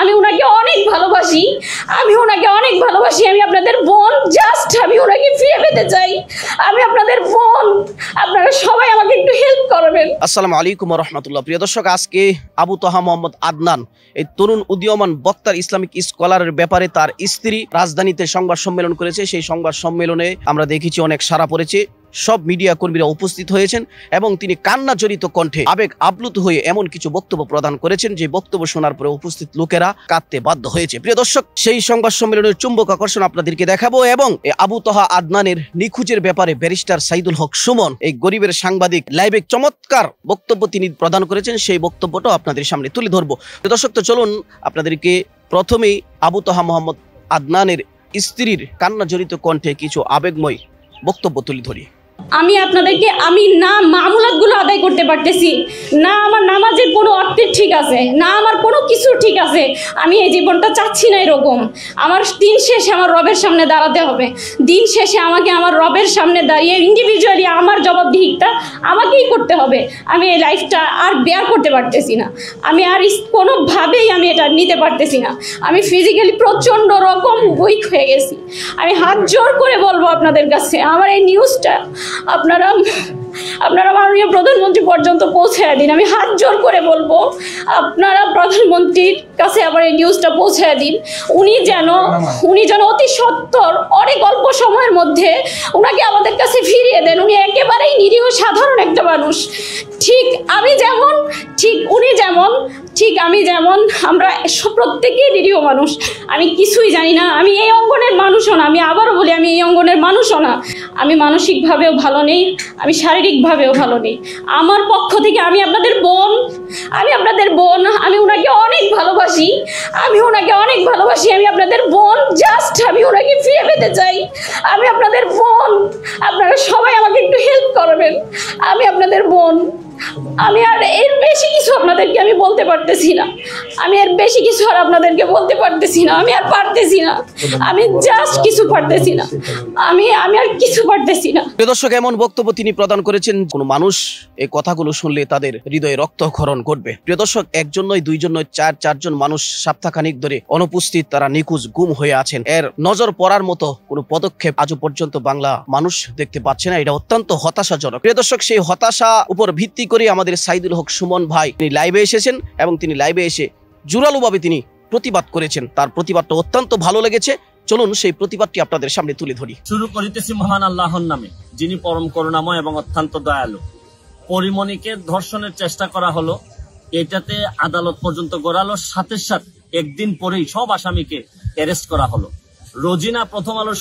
আমি ওনাকে অনেক ভালোবাসি আমি ওনাকে অনেক ভালোবাসি আমি আপনাদের বোন জাস্ট আমি ওনাকে ফিরে পেতে চাই আমি আপনাদের বোন আপনারা সবাই আমাকে একটু হেল্প করবেন আসসালামু আলাইকুম রহমতুল্লাহ প্রিয় দর্শক আজকে আবু তোহা মোহাম্মদ আদনান এই তরুণ উদীয়মান বক্তার ইসলামিক স্কলারের ব্যাপারে তার স্ত্রী রাজধানীতে সংবাদ সম্মেলন করেছে সেই সংবাদ সম্মেলনে আমরা দেখেছি অনেক সারা পড়েছে সব মিডিয়া কর্মীরা উপস্থিত হয়েছেন এবং তিনি কান্না জড়িত কণ্ঠে আবেগ আপ্লুত হয়ে এমন কিছু বক্তব্য প্রদান করেছেন যে বক্তব্য শোনার পরে উপস্থিত লোকেরা কাঁদতে বাধ্য হয়েছে প্রিয় দর্শক সেই সংবাদ সম্মেলনের চুম্বক আকর্ষণ আপনাদেরকে দেখাবো এবং আবু তহা আদনানের নিখোঁজের ব্যাপারে ব্যারিস্টার সাইদুল হক সুমন এই গরিবের সাংবাদিক লাইভে চমৎকার বক্তব্য তিনি প্রদান করেছেন সেই বক্তব্যটাও আপনাদের সামনে তুলে ধরবো দর্শক তো চলুন আপনাদেরকে প্রথমেই আবু তহা মোহাম্মদ আদনানের স্ত্রীর কান্না জড়িত কণ্ঠে কিছু আবেগময় বক্তব্য তুলে ধরি আমি আপনাদেরকে আমি না মামুলাতগুলো আদায় করতে পারতেছি না আমার নামাজের কোনো অর্থের ঠিক আছে না আমার কোনো কিছু ঠিক আছে আমি এই জীবনটা চাচ্ছি না এরকম আমার দিন শেষে আমার রবের সামনে দাঁড়াতে হবে দিন শেষে আমাকে আমার রবের সামনে দাঁড়িয়ে ইন্ডিভিজুয়ালি আমার জবাবদিহিকটা আমাকেই করতে হবে আমি এই লাইফটা আর বেয়ার করতে পারতেছি না আমি আর কোনোভাবেই আমি এটা নিতে পারতেছি না আমি ফিজিক্যালি প্রচণ্ড রকম উইক হয়ে গেছি আমি হাত জোর করে বলবো আপনাদের কাছে আমার এই নিউজটা আপনারা আপনারা মাননীয় প্রধানমন্ত্রী পর্যন্ত পৌঁছায় দিন আমি হাত জোর করে বলবো আপনারা প্রধানমন্ত্রীর কাছে আবার এই নিউজটা পৌঁছায় দিন উনি যেন উনি যেন অতি সত্তর অনেক অল্প সময়ের মধ্যে ওনাকে আমাদের কাছে ফিরিয়ে দেন উনি একেবারেই নিরীহ সাধারণ একটা মানুষ ঠিক আমি যেমন ঠিক উনি যেমন ঠিক আমি যেমন আমরা প্রত্যেকেই নিরীহ মানুষ আমি কিছুই জানি না আমি এই অঙ্গনের মানুষও না আমি আবারও বলি আমি এই অঙ্গনের মানুষও না আমি মানসিকভাবেও ভালো নেই আমি শারীরিকভাবেও ভালো নেই আমার পক্ষ থেকে আমি আপনাদের বোন আমি আপনাদের বোন আমি ওনাকে অনেক ভালোবাসি আমি ওনাকে অনেক ভালোবাসি আমি আপনাদের বোন জাস্ট আমি ওনাকে ফিরে পেতে চাই আমি আপনাদের বোন আপনারা সবাই আমাকে একটু হেল্প করবেন আমি আপনাদের বোন আমি আর এর বেশি কিছু আপনাদেরকে আমি বলতে পারতেছি না আমি এর বেশি কিছু আর আপনাদেরকে বলতে পারতেছি না আমি আর পারতেছি না আমি জাস্ট কিছু পারতেছি না আমি আমি আর কিছু পারতেছি না প্রিয় দর্শক এমন বক্তব্য তিনি প্রদান করেছেন কোন মানুষ এই কথাগুলো শুনলে তাদের হৃদয়ে রক্তক্ষরণ করবে প্রিয় দর্শক একজন নয় দুইজন নয় চার চারজন মানুষ সপ্তাহখানিক ধরে অনুপস্থিত তারা নিকুজ গুম হয়ে আছেন এর নজর পড়ার মতো কোনো পদক্ষেপ আজ পর্যন্ত বাংলা মানুষ দেখতে পাচ্ছে না এটা অত্যন্ত হতাশাজনক প্রিয় দর্শক সেই হতাশা উপর ভিত্তি করে আমাদের আমাদের সাইদুল হক সুমন ভাই তিনি লাইভে এসেছেন এবং তিনি লাইভে এসে জোরালোভাবে তিনি প্রতিবাদ করেছেন তার প্রতিবাদটা অত্যন্ত ভালো লেগেছে চলুন সেই প্রতিবাদটি আপনাদের সামনে তুলে ধরি শুরু করিতেছি মহান আল্লাহর নামে যিনি পরম করুণাময় এবং অত্যন্ত দয়ালু পরিমণিকে ধর্ষণের চেষ্টা করা হলো এটাতে আদালত পর্যন্ত গড়ালোর সাথে সাথে একদিন পরেই সব আসামিকে অ্যারেস্ট করা হলো রোজিনা প্রথম আলো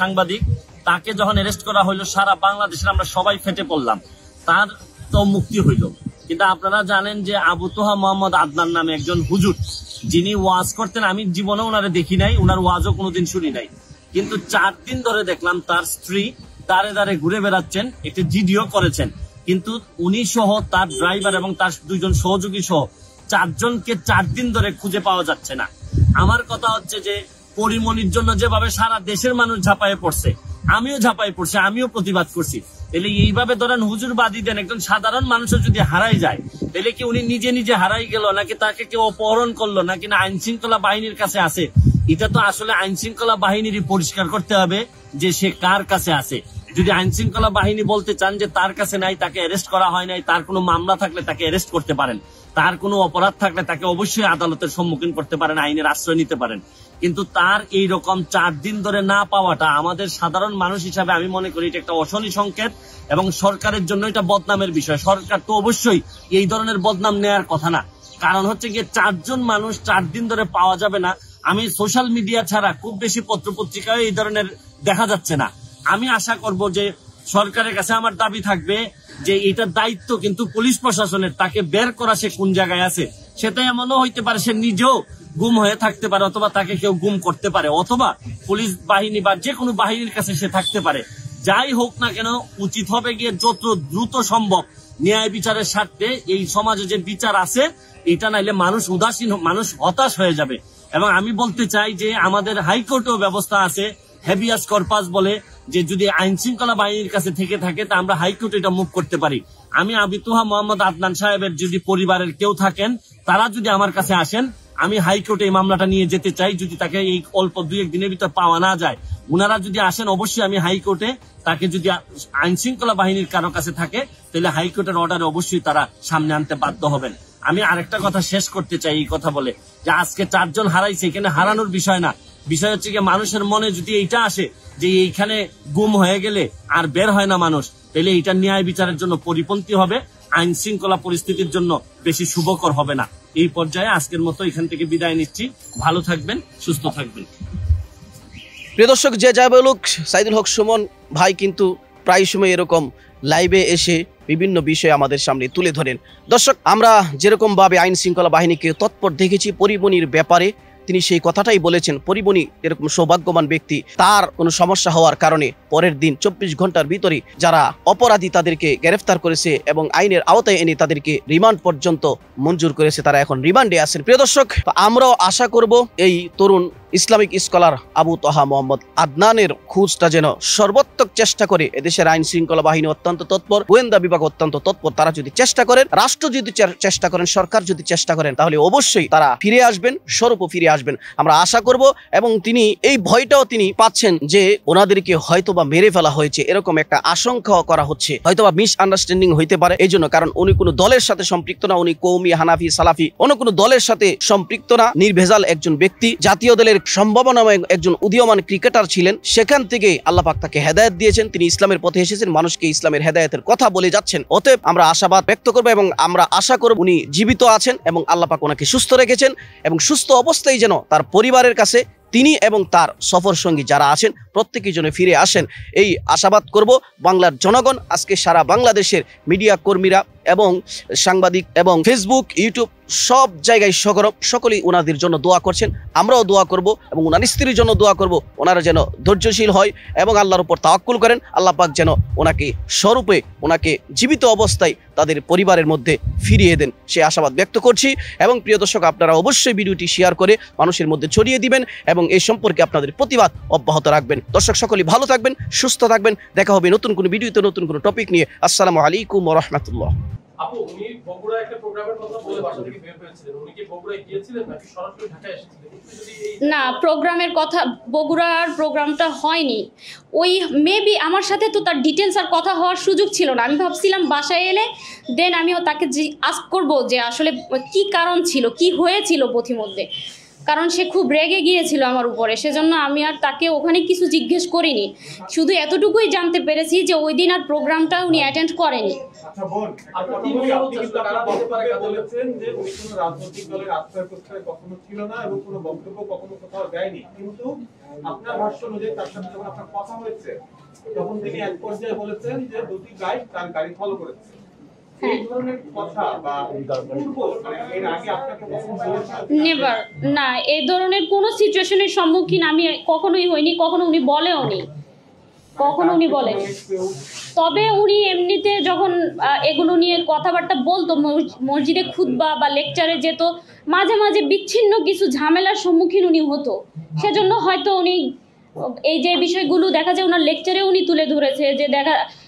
সাংবাদিক তাকে যখন অ্যারেস্ট করা হলো সারা বাংলাদেশের আমরা সবাই ফেটে পড়লাম তার তো মুক্তি হইল কিন্তু আপনারা জানেন যে আবু তোহা মোহাম্মদ আদনান নামে একজন হুজুর যিনি ওয়াজ করতেন আমি জীবনে ওনারে দেখি নাই ওনার ওয়াজও কোনোদিন শুনি নাই কিন্তু চার দিন ধরে দেখলাম তার স্ত্রী দাঁড়ে দাঁড়ে ঘুরে বেড়াচ্ছেন একটি জিডিও করেছেন কিন্তু উনি সহ তার ড্রাইভার এবং তার দুইজন সহযোগী সহ চারজনকে চার দিন ধরে খুঁজে পাওয়া যাচ্ছে না আমার কথা হচ্ছে যে পরিমণির জন্য যেভাবে সারা দেশের মানুষ ঝাঁপায়ে পড়ছে আমিও ঝাঁপায়ে পড়ছি আমিও প্রতিবাদ করছি তাহলে এইভাবে ধরেন হুজুর বাদী দেন একজন সাধারণ মানুষের যদি হারাই যায় তাহলে কি উনি নিজে নিজে হারাই গেল নাকি তাকে কেউ অপহরণ করলো নাকি না আইন শৃঙ্খলা বাহিনীর কাছে আছে এটা তো আসলে আইন শৃঙ্খলা বাহিনীরই পরিষ্কার করতে হবে যে সে কার কাছে আছে যদি আইন শৃঙ্খলা বাহিনী বলতে চান যে তার কাছে নাই তাকে অ্যারেস্ট করা হয় নাই তার কোনো মামলা থাকলে তাকে অ্যারেস্ট করতে পারেন তার কোনো অপরাধ থাকলে তাকে অবশ্যই আদালতের সম্মুখীন করতে পারেন আইনের আশ্রয় নিতে পারেন কিন্তু তার এই রকম চার দিন ধরে না পাওয়াটা আমাদের সাধারণ মানুষ হিসাবে আমি মনে করি এটা একটা অশনি সংকেত এবং সরকারের জন্য এটা বদনামের বিষয় সরকার তো অবশ্যই এই ধরনের বদনাম নেয়ার কথা না কারণ হচ্ছে গিয়ে চারজন মানুষ চার দিন ধরে পাওয়া যাবে না আমি সোশ্যাল মিডিয়া ছাড়া খুব বেশি পত্রপত্রিকায় এই ধরনের দেখা যাচ্ছে না আমি আশা করব যে সরকারের কাছে আমার দাবি থাকবে যে এটা দায়িত্ব কিন্তু পুলিশ প্রশাসনের তাকে বের করা সে কোন জায়গায় আছে সেটা এমনও হইতে পারে সে নিজেও গুম হয়ে থাকতে পারে অথবা তাকে কেউ গুম করতে পারে অথবা পুলিশ বাহিনী বা যে কোনো বাহিনীর কাছে সে থাকতে পারে যাই হোক না কেন উচিত হবে গিয়ে যত দ্রুত সম্ভব ন্যায় বিচারের স্বার্থে এই সমাজে যে বিচার আছে এটা নাইলে মানুষ উদাসীন মানুষ হতাশ হয়ে যাবে এবং আমি বলতে চাই যে আমাদের হাইকোর্টেও ব্যবস্থা আছে হেভিয়াস কর্পাস বলে যে যদি আইন শৃঙ্খলা বাহিনীর কাছে থেকে থাকে তা আমরা হাইকোর্টে এটা মুভ করতে পারি আমি আবিতুহা মোহাম্মদ আদনান সাহেবের যদি পরিবারের কেউ থাকেন তারা যদি আমার কাছে আসেন আমি হাইকোর্টে এই মামলাটা নিয়ে যেতে চাই যদি তাকে এই অল্প দুই এক দিনের ভিতর পাওয়া না যায় উনারা যদি আসেন অবশ্যই আমি হাইকোর্টে তাকে যদি আইন শৃঙ্খলা বাহিনীর কারো কাছে থাকে তাহলে হাইকোর্টের অর্ডারে অবশ্যই তারা সামনে আনতে বাধ্য হবেন আমি আরেকটা কথা শেষ করতে চাই এই কথা বলে যে আজকে চারজন হারাইছে এখানে হারানোর বিষয় না বিষয় হচ্ছে মানুষের মনে যদি এইটা আসে যে এইখানে গুম হয়ে গেলে আর বের হয় না মানুষ তাহলে এইটা ন্যায় বিচারের জন্য পরিপন্থী হবে আইন শৃঙ্খলা পরিস্থিতির জন্য বেশি শুভকর হবে না এই পর্যায়ে আজকের মতো এখান থেকে বিদায় নিচ্ছি ভালো থাকবেন সুস্থ থাকবেন প্রিয় দর্শক যে যা বলুক সাইদুল হক সুমন ভাই কিন্তু প্রায় সময় এরকম লাইভে এসে বিভিন্ন বিষয় আমাদের সামনে তুলে ধরেন দর্শক আমরা যেরকমভাবে আইন শৃঙ্খলা বাহিনীকে তৎপর দেখেছি পরিবনির ব্যাপারে তিনি সেই কথাটাই বলেছেন পরিবনি এরকম সৌভাগ্যবান ব্যক্তি তার কোনো সমস্যা হওয়ার কারণে পরের দিন চব্বিশ ঘন্টার ভিতরে যারা অপরাধী তাদেরকে গ্রেফতার করেছে এবং আইনের আওতায় এনে তাদেরকে রিমান্ড পর্যন্ত মঞ্জুর করেছে তারা এখন রিমান্ডে আছেন প্রিয় দর্শক আমরাও আশা করব এই তরুণ ইসলামিক স্কলার আবু তহা মোহাম্মদ আদনানের খুঁজটা যেন সর্বোত্তক চেষ্টা করে এদেশের আইন শৃঙ্খলা বাহিনী অত্যন্ত তৎপর গোয়েন্দা বিভাগ অত্যন্ত তৎপর তারা যদি চেষ্টা করেন রাষ্ট্র যদি চেষ্টা করেন সরকার যদি চেষ্টা করেন তাহলে অবশ্যই তারা ফিরে আসবেন স্বরূপও ফিরে আসবেন আমরা আশা করব এবং তিনি এই ভয়টাও তিনি পাচ্ছেন যে ওনাদেরকে হয়তোবা মেরে ফেলা হয়েছে এরকম একটা আশঙ্কাও করা হচ্ছে হয়তোবা মিস আন্ডারস্ট্যান্ডিং হইতে পারে এই জন্য কারণ উনি কোনো দলের সাথে সম্পৃক্ত না উনি কৌমি হানাফি সালাফি অন্য কোনো দলের সাথে সম্পৃক্ত না নির্ভেজাল একজন ব্যক্তি জাতীয় দলের বাংলাদেশের সম্ভাবনাময় একজন উদীয়মান ক্রিকেটার ছিলেন সেখান থেকে আল্লাপাক তাকে হেদায়ত দিয়েছেন তিনি ইসলামের পথে এসেছেন মানুষকে ইসলামের হেদায়তের কথা বলে যাচ্ছেন অতএব আমরা আশাবাদ ব্যক্ত করবো এবং আমরা আশা করব উনি জীবিত আছেন এবং আল্লাপাক ওনাকে সুস্থ রেখেছেন এবং সুস্থ অবস্থায় যেন তার পরিবারের কাছে তিনি এবং তার সফর সঙ্গী যারা আছেন প্রত্যেকেই জন্য ফিরে আসেন এই আশাবাদ করব বাংলার জনগণ আজকে সারা বাংলাদেশের মিডিয়া কর্মীরা এবং সাংবাদিক এবং ফেসবুক ইউটিউব সব জায়গায় সকরব সকলেই ওনাদের জন্য দোয়া করছেন আমরাও দোয়া করব এবং ওনার স্ত্রীর জন্য দোয়া করব ওনারা যেন ধৈর্যশীল হয় এবং আল্লাহর উপর তাওয়াক্কুল করেন আল্লাহ পাক যেন ওনাকে স্বরূপে ওনাকে জীবিত অবস্থায় তাদের পরিবারের মধ্যে ফিরিয়ে দেন সে আশাবাদ ব্যক্ত করছি এবং প্রিয় দর্শক আপনারা অবশ্যই ভিডিওটি শেয়ার করে মানুষের মধ্যে ছড়িয়ে দিবেন এবং এই সম্পর্কে আপনাদের প্রতিবাদ অব্যাহত রাখবেন দর্শক সকলেই ভালো থাকবেন সুস্থ থাকবেন দেখা হবে নতুন কোনো ভিডিওতে নতুন কোনো টপিক নিয়ে আসসালামু আলাইকুম রহমতুল্লাহ আপু উনি বগুড়া একটা প্রোগ্রামের কথা বলে বাসা থেকে বের হয়েছিলেন উনি কি বগুড়ায় গিয়েছিলেন নাকি সরাসরি ঢাকায় এসেছিলেন না প্রোগ্রামের কথা বগুড়ার প্রোগ্রামটা হয়নি ওই মেবি আমার সাথে তো তার ডিটেলস আর কথা হওয়ার সুযোগ ছিল না আমি ভাবছিলাম বাসায় এলে দেন আমিও তাকে আস্ক করবো যে আসলে কি কারণ ছিল কি হয়েছিল পথিমধ্যে কারণ সে খুব রেগে গিয়েছিল আমার উপরে সেজন্য আমি আর তাকে ওখানে কিছু জিজ্ঞেস করিনি শুধু এতটুকুই জানতে পেরেছি যে ওই দিন আর প্রোগ্রামটা উনি অ্যাটেন্ড করেনি তখন তিনি এক পর্যায়ে বলেছেন যে দুটি গাইড তার গাড়ি ফলো করেছে হ্যাঁ। নেভার মানে না এই ধরনের কোনো সিচুয়েশনের সম্মুখীন আমি কখনোই হইনি কখনো উনি বলেও নি কখনো উনি বলেন তবে উনি এমনিতে যখন এগুলো নিয়ে কথাবার্তা বলতো মসজিদে খুতবা বা লেকচারে যেত মাঝে মাঝে বিচ্ছিন্ন কিছু ঝামেলার সম্মুখীন উনি হতো সেজন্য হয়তো উনি এই যে বিষয়গুলো দেখা যায় ওনার লেকচারে উনি তুলে ধরেছে যে দেখা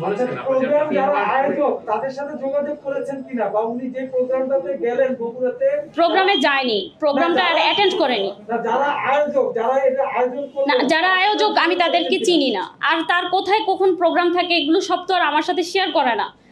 প্রোগ্রামে যায়নি প্রোগ্রামটা অ্যাটেন্ড করেনি যারা আয়োজক আমি তাদেরকে চিনি না আর তার কোথায় কখন প্রোগ্রাম থাকে এগুলো সব তো আর আমার সাথে শেয়ার করে না